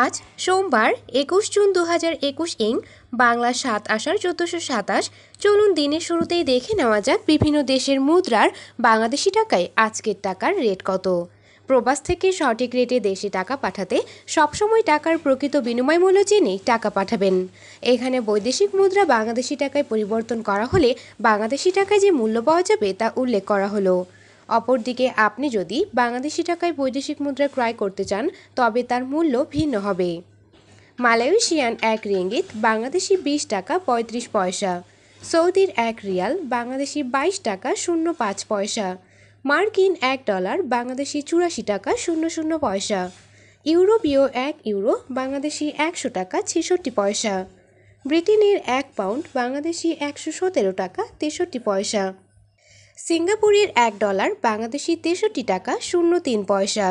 আজ সোমবার একুশ জুন দু হাজার একুশ ইং বাংলা সাত আষাঢ় চোদ্দোশো সাতাশ চলুন দিনের শুরুতেই দেখে নেওয়া যাক বিভিন্ন দেশের মুদ্রার বাংলাদেশি টাকায় আজকের টাকার রেট কত প্রবাস থেকে সঠিক রেটে দেশে টাকা পাঠাতে সবসময় টাকার প্রকৃত বিনিময় মূল্য জেনে টাকা পাঠাবেন এখানে বৈদেশিক মুদ্রা বাংলাদেশি টাকায় পরিবর্তন করা হলে বাংলাদেশি টাকায় যে মূল্য পাওয়া যাবে তা উল্লেখ করা হলো অপরদিকে আপনি যদি বাংলাদেশি টাকায় বৈদেশিক মুদ্রা ক্রয় করতে চান তবে তার মূল্য ভিন্ন হবে মালয়েশিয়ান এক রিঙ্গিত বাংলাদেশি বিশ টাকা পঁয়ত্রিশ পয়সা সৌদির এক রিয়াল বাংলাদেশি বাইশ টাকা শূন্য পাঁচ পয়সা মার্কিন এক ডলার বাংলাদেশি চুরাশি টাকা শূন্য শূন্য পয়সা ইউরোপীয় এক ইউরো বাংলাদেশি একশো টাকা ছেষট্টি পয়সা ব্রিটেনের এক পাউন্ড বাংলাদেশি একশো সতেরো টাকা তেষট্টি পয়সা সিঙ্গাপুরের এক ডলার বাংলাদেশি তেষট্টি টাকা শূন্য তিন পয়সা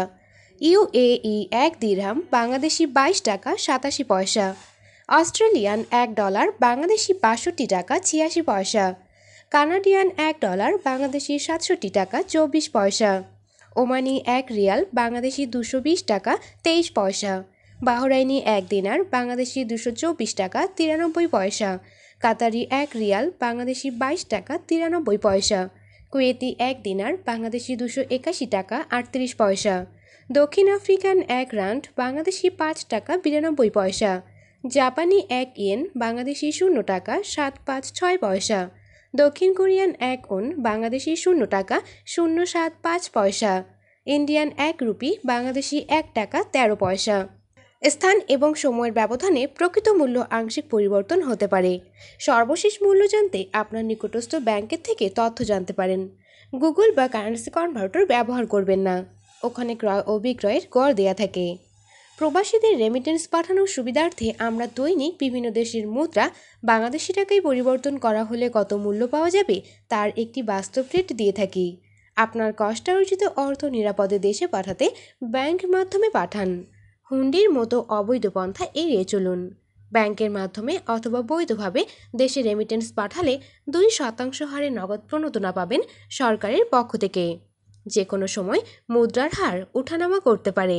ইউএই এক দিরহাম বাংলাদেশি বাইশ টাকা সাতাশি পয়সা অস্ট্রেলিয়ান এক ডলার বাংলাদেশি বাষট্টি টাকা ছিয়াশি পয়সা কানাডিয়ান এক ডলার বাংলাদেশি সাতষট্টি টাকা চব্বিশ পয়সা ওমানি এক রিয়াল বাংলাদেশি দুশো বিশ টাকা তেইশ পয়সা বাহরাইনি এক দিনার বাংলাদেশি দুশো চব্বিশ টাকা তিরানব্বই পয়সা কাতারি এক রিয়াল বাংলাদেশি বাইশ টাকা তিরানব্বই পয়সা কুয়েতি এক দিনার বাংলাদেশি দুশো একাশি টাকা আটত্রিশ পয়সা দক্ষিণ আফ্রিকান এক রান্ড বাংলাদেশি পাঁচ টাকা বিরানব্বই পয়সা জাপানি এক ইয়েন বাংলাদেশি শূন্য টাকা সাত পাঁচ ছয় পয়সা দক্ষিণ কোরিয়ান এক ওন বাংলাদেশি শূন্য টাকা শূন্য সাত পাঁচ পয়সা ইন্ডিয়ান এক রুপি বাংলাদেশি এক টাকা তেরো পয়সা স্থান এবং সময়ের ব্যবধানে প্রকৃত মূল্য আংশিক পরিবর্তন হতে পারে সর্বশেষ মূল্য জানতে আপনার নিকটস্থ ব্যাংকের থেকে তথ্য জানতে পারেন গুগল বা কারেন্সি কনভার্টার ব্যবহার করবেন না ওখানে ক্রয় ও বিক্রয়ের গড় দেয়া থাকে প্রবাসীদের রেমিটেন্স পাঠানোর সুবিধার্থে আমরা দৈনিক বিভিন্ন দেশের মুদ্রা বাংলাদেশি টাকায় পরিবর্তন করা হলে কত মূল্য পাওয়া যাবে তার একটি বাস্তব রেট দিয়ে থাকি আপনার কষ্টার্জিত অর্থ নিরাপদে দেশে পাঠাতে ব্যাংক মাধ্যমে পাঠান হুন্ডির মতো অবৈধ পন্থা এড়িয়ে চলুন ব্যাংকের মাধ্যমে অথবা বৈধভাবে দেশে রেমিটেন্স পাঠালে দুই শতাংশ হারে নগদ প্রণোদনা পাবেন সরকারের পক্ষ থেকে যে কোনো সময় মুদ্রার হার ওঠানামা করতে পারে